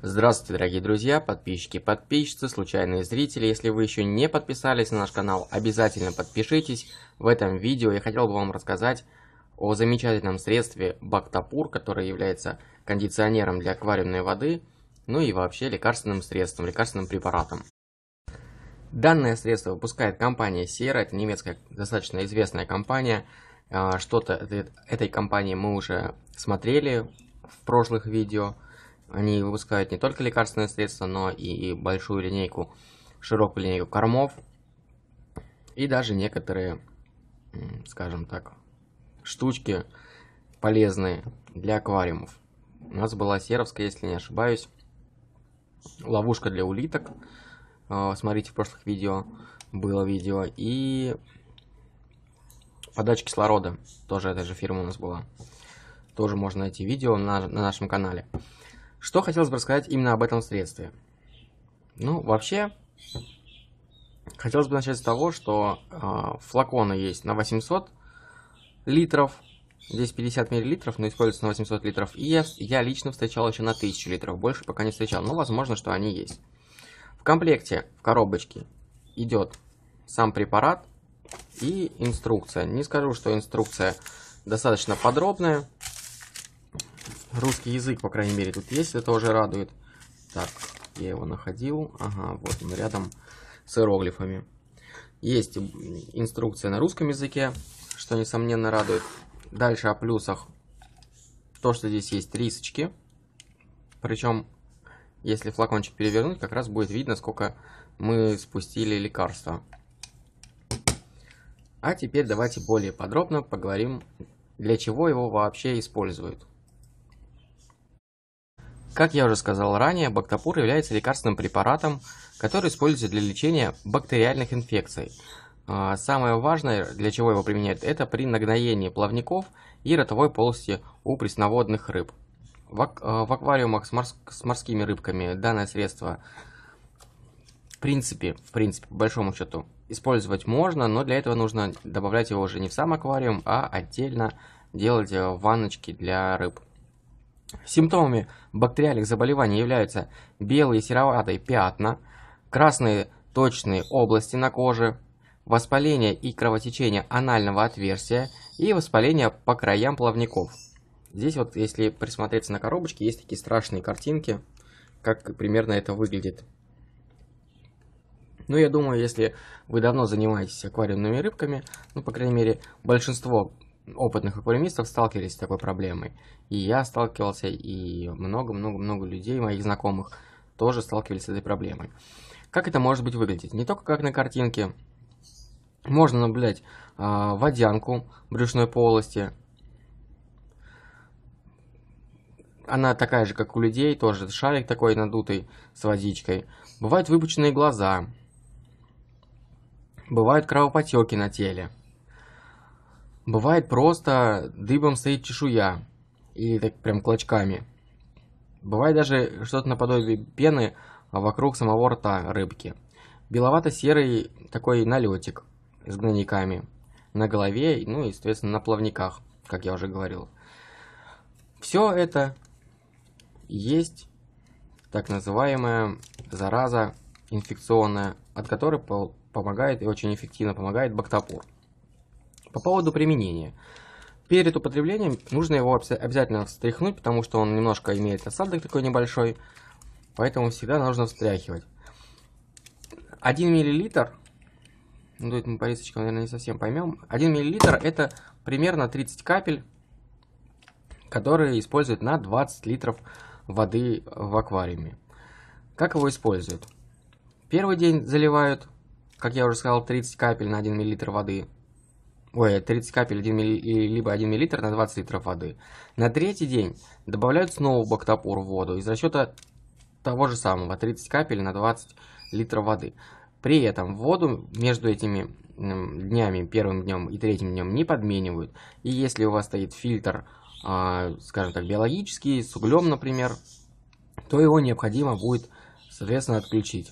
Здравствуйте, дорогие друзья, подписчики, подписчицы, случайные зрители. Если вы еще не подписались на наш канал, обязательно подпишитесь. В этом видео я хотел бы вам рассказать о замечательном средстве Бактапур, которое является кондиционером для аквариумной воды, ну и вообще лекарственным средством, лекарственным препаратом. Данное средство выпускает компания Sierra, это немецкая достаточно известная компания. А, что-то этой компании мы уже смотрели в прошлых видео. Они выпускают не только лекарственные средства, но и большую линейку, широкую линейку кормов. И даже некоторые, скажем так, штучки полезные для аквариумов. У нас была серовская, если не ошибаюсь, ловушка для улиток. А, смотрите в прошлых видео, было видео, и подача кислорода, тоже эта же фирма у нас была. Тоже можно найти видео на, на нашем канале. Что хотелось бы рассказать именно об этом средстве? Ну, вообще, хотелось бы начать с того, что э, флаконы есть на 800 литров, здесь 50 миллилитров, но используется на 800 литров, и я, я лично встречал еще на 1000 литров, больше пока не встречал, но возможно, что они есть комплекте в коробочке идет сам препарат и инструкция. Не скажу, что инструкция достаточно подробная. Русский язык, по крайней мере, тут есть, это уже радует. Так, я его находил. Ага, вот он рядом с иероглифами. Есть инструкция на русском языке, что, несомненно, радует. Дальше о плюсах. То, что здесь есть рисочки. Причем если флакончик перевернуть, как раз будет видно, сколько мы спустили лекарства. А теперь давайте более подробно поговорим, для чего его вообще используют. Как я уже сказал ранее, бактопур является лекарственным препаратом, который используется для лечения бактериальных инфекций. А, самое важное, для чего его применяют, это при нагноении плавников и ротовой полости у пресноводных рыб. В, ак э, в аквариумах с, морс с морскими рыбками данное средство, в принципе, в принципе, по большому счету, использовать можно, но для этого нужно добавлять его уже не в сам аквариум, а отдельно делать э, ванночки для рыб. Симптомами бактериальных заболеваний являются белые сероватые пятна, красные точные области на коже, воспаление и кровотечение анального отверстия и воспаление по краям плавников – Здесь вот, если присмотреться на коробочке, есть такие страшные картинки, как примерно это выглядит. Ну, я думаю, если вы давно занимаетесь аквариумными рыбками, ну, по крайней мере, большинство опытных аквариумистов сталкивались с такой проблемой. И я сталкивался, и много-много-много людей, моих знакомых, тоже сталкивались с этой проблемой. Как это может быть выглядеть? Не только как на картинке. Можно наблюдать э, водянку брюшной полости, она такая же, как у людей, тоже шарик такой надутый с водичкой. Бывают выпученные глаза. Бывают кровопотеки на теле. Бывает просто дыбом стоит чешуя. Или так прям клочками. Бывает даже что-то наподобие пены вокруг самого рта рыбки. Беловато-серый такой налетик с гнойниками на голове, ну и, соответственно, на плавниках, как я уже говорил. Все это есть так называемая зараза инфекционная, от которой помогает и очень эффективно помогает бактопор. По поводу применения. Перед употреблением нужно его обязательно встряхнуть, потому что он немножко имеет осадок такой небольшой, поэтому всегда нужно встряхивать. 1 мл, ну тут мы по рисочкам, наверное, не совсем поймем, 1 мл это примерно 30 капель, которые используют на 20 литров воды в аквариуме. Как его используют? Первый день заливают, как я уже сказал, 30 капель на 1 мл воды. Ой, 30 капель 1 мл, либо 1 мл на 20 литров воды. На третий день добавляют снова бактопур в воду из расчета того же самого, 30 капель на 20 литров воды. При этом воду между этими днями, первым днем и третьим днем не подменивают. И если у вас стоит фильтр а, скажем так, биологический, с углем, например, то его необходимо будет, соответственно, отключить.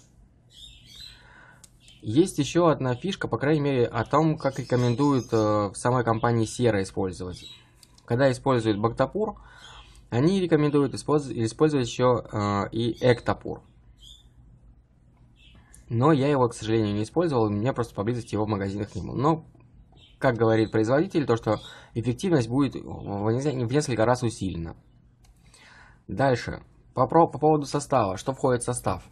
Есть еще одна фишка, по крайней мере, о том, как рекомендуют э, в самой компании Sierra использовать. Когда используют бактопур, они рекомендуют использовать, использовать еще э, и эктопур. Но я его, к сожалению, не использовал, у меня просто поблизости его в магазинах не было. Но как говорит производитель, то что эффективность будет в несколько раз усилена. Дальше. По, по поводу состава. Что входит в состав?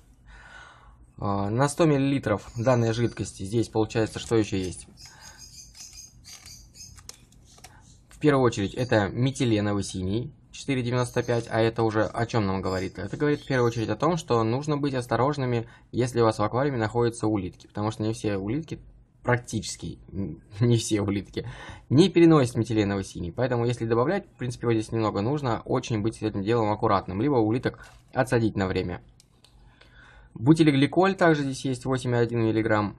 А, на 100 мл данной жидкости здесь получается, что еще есть? В первую очередь это метиленовый синий 4,95, а это уже о чем нам говорит? Это говорит в первую очередь о том, что нужно быть осторожными, если у вас в аквариуме находятся улитки, потому что не все улитки практически не все улитки, не переносят метиленовый синий. Поэтому если добавлять, в принципе, его здесь немного нужно очень быть с этим делом аккуратным. Либо улиток отсадить на время. Бутилигликоль также здесь есть 8,1 мг.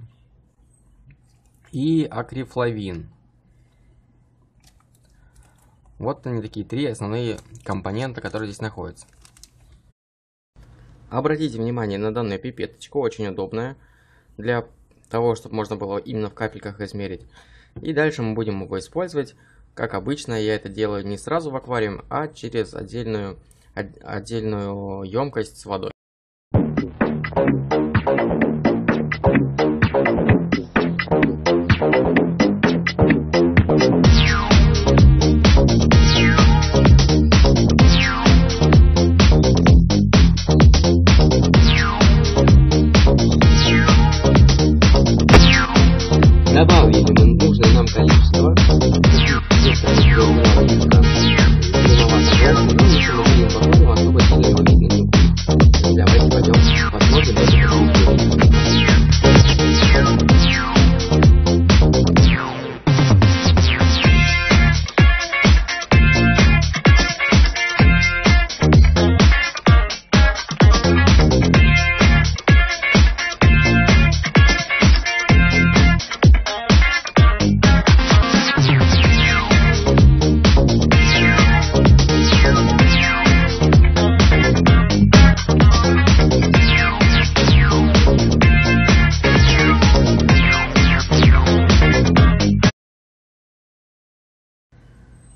И акрифлавин. Вот они такие три основные компонента, которые здесь находятся. Обратите внимание на данную пипеточку, очень удобная для того, чтобы можно было именно в капельках измерить. И дальше мы будем его использовать. Как обычно, я это делаю не сразу в аквариум, а через отдельную, отдельную емкость с водой.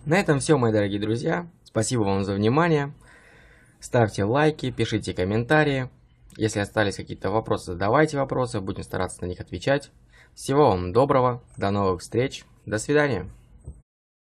На этом все, мои дорогие друзья. Спасибо вам за внимание. Ставьте лайки, пишите комментарии. Если остались какие-то вопросы, задавайте вопросы. Будем стараться на них отвечать. Всего вам доброго. До новых встреч. До свидания.